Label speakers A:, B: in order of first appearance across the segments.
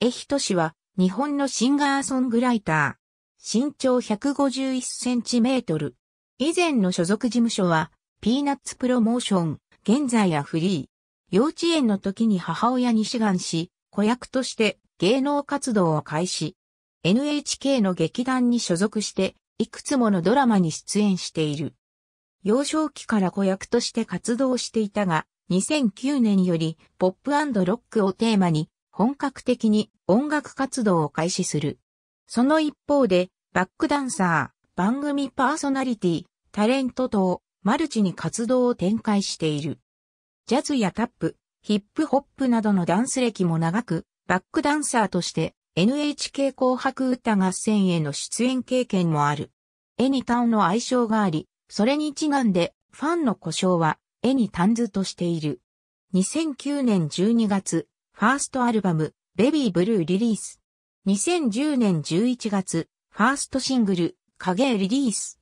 A: えひと氏は、日本のシンガーソングライター。身長151センチメートル。以前の所属事務所は、ピーナッツプロモーション、現在はフリー。幼稚園の時に母親に志願し、子役として芸能活動を開始。NHK の劇団に所属して、いくつものドラマに出演している。幼少期から子役として活動していたが、2009年よりポップロックをテーマに本格的に音楽活動を開始する。その一方で、バックダンサー、番組パーソナリティ、タレント等、マルチに活動を展開している。ジャズやタップ、ヒップホップなどのダンス歴も長く、バックダンサーとして NHK 紅白歌合戦への出演経験もある。エニタンの愛称があり、それにちなんでファンの故障はエニタンズとしている。2009年12月、ファーストアルバム、ベビーブルーリリース。2010年11月、ファーストシングル、影リリース。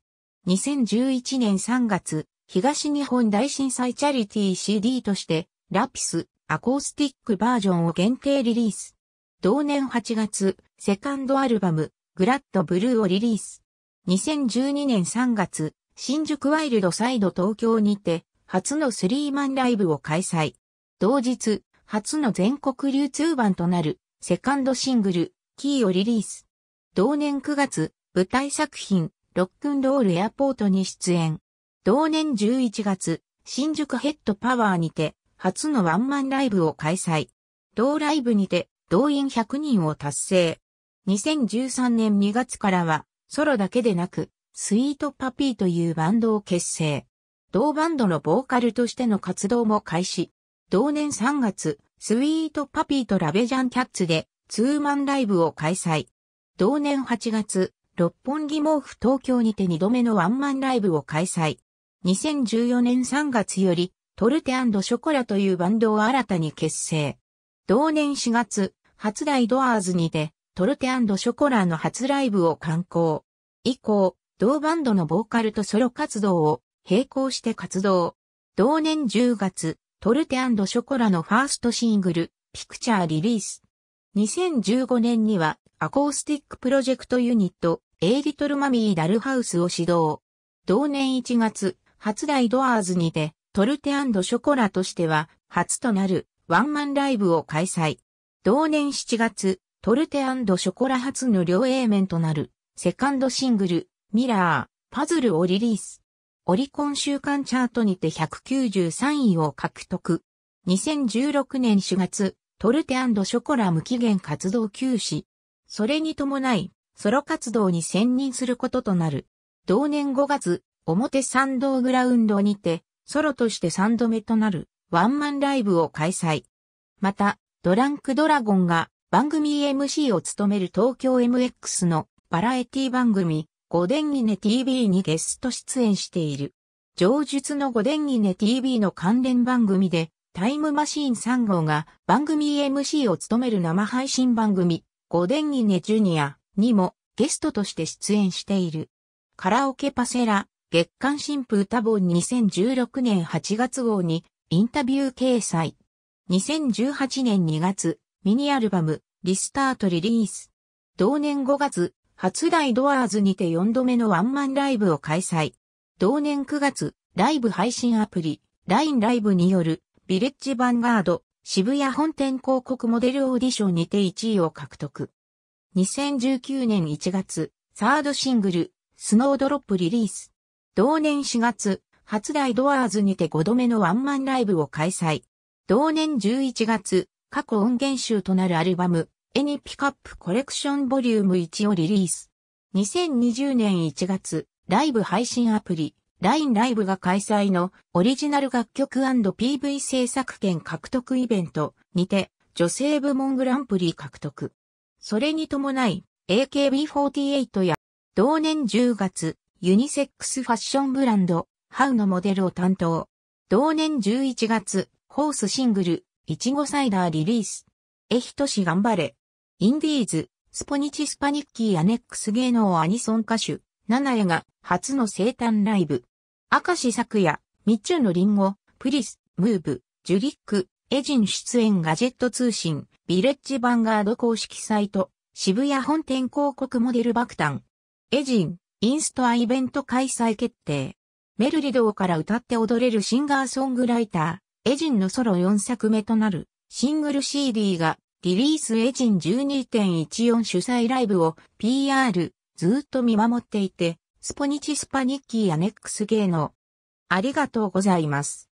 A: 2011年3月、東日本大震災チャリティー CD として、ラピス、アコースティックバージョンを限定リリース。同年8月、セカンドアルバム、グラッドブルーをリリース。2012年3月、新宿ワイルドサイド東京にて、初のスリーマンライブを開催。同日、初の全国流通版となるセカンドシングル、キーをリリース。同年9月、舞台作品、ロックンロールエアポートに出演。同年11月、新宿ヘッドパワーにて、初のワンマンライブを開催。同ライブにて、動員100人を達成。2013年2月からは、ソロだけでなく、スイートパピーというバンドを結成。同バンドのボーカルとしての活動も開始。同年3月、スイートパピーとラベジャンキャッツでツーマンライブを開催。同年8月、六本木毛布東京にて2度目のワンマンライブを開催。2014年3月より、トルテショコラというバンドを新たに結成。同年4月、初代ドアーズにて、トルテショコラの初ライブを観光。以降、同バンドのボーカルとソロ活動を並行して活動。同年10月、トルテショコラのファーストシングル、ピクチャーリリース。2015年には、アコースティックプロジェクトユニット、エイリトルマミーダルハウスを指導。同年1月、初代ドアーズにて、トルテショコラとしては、初となる、ワンマンライブを開催。同年7月、トルテショコラ初の両 A 面となる、セカンドシングル、ミラー、パズルをリリース。オリコン週間チャートにて193位を獲得。2016年4月、トルテショコラ無期限活動休止。それに伴い、ソロ活動に専任することとなる。同年5月、表参道グラウンドにて、ソロとして3度目となるワンマンライブを開催。また、ドランクドラゴンが番組 MC を務める東京 MX のバラエティ番組、五伝ギネ TV にゲスト出演している。上述の五伝ギネ TV の関連番組で、タイムマシーン3号が番組 MC を務める生配信番組、五伝ギネジュニアにもゲストとして出演している。カラオケパセラ、月刊新風多本2016年8月号にインタビュー掲載。2018年2月、ミニアルバム、リスタートリリース。同年5月、初代ドアーズにて4度目のワンマンライブを開催。同年9月、ライブ配信アプリ、LINE ライブによる、ビレッジヴァンガード、渋谷本店広告モデルオーディションにて1位を獲得。2019年1月、サードシングル、スノードロップリリース。同年4月、初代ドアーズにて5度目のワンマンライブを開催。同年11月、過去音源集となるアルバム、エニピカップコレクションボリューム1をリリース。2020年1月、ライブ配信アプリ、LINE ライブが開催のオリジナル楽曲 &PV 制作権獲得イベントにて女性部門グランプリ獲得。それに伴い AKB48 や同年10月ユニセックスファッションブランドハウのモデルを担当。同年11月ホースシングルいちごサイダーリリース。えひとし頑張れ。インディーズ、スポニチスパニッキーアネックス芸能アニソン歌手、ナナエが初の生誕ライブ。明石昨夜、ミッチュのリンゴ、プリス、ムーブ、ジュリック、エジン出演ガジェット通信、ビレッジヴァンガード公式サイト、渋谷本店広告モデル爆弾。エジン、インストアイベント開催決定。メルリドーから歌って踊れるシンガーソングライター、エジンのソロ4作目となる、シングル CD がリリースエジン12.14主催ライブを PR ずっと見守っていて、スポニチスパニッキーアネックス芸能。ありがとうございます。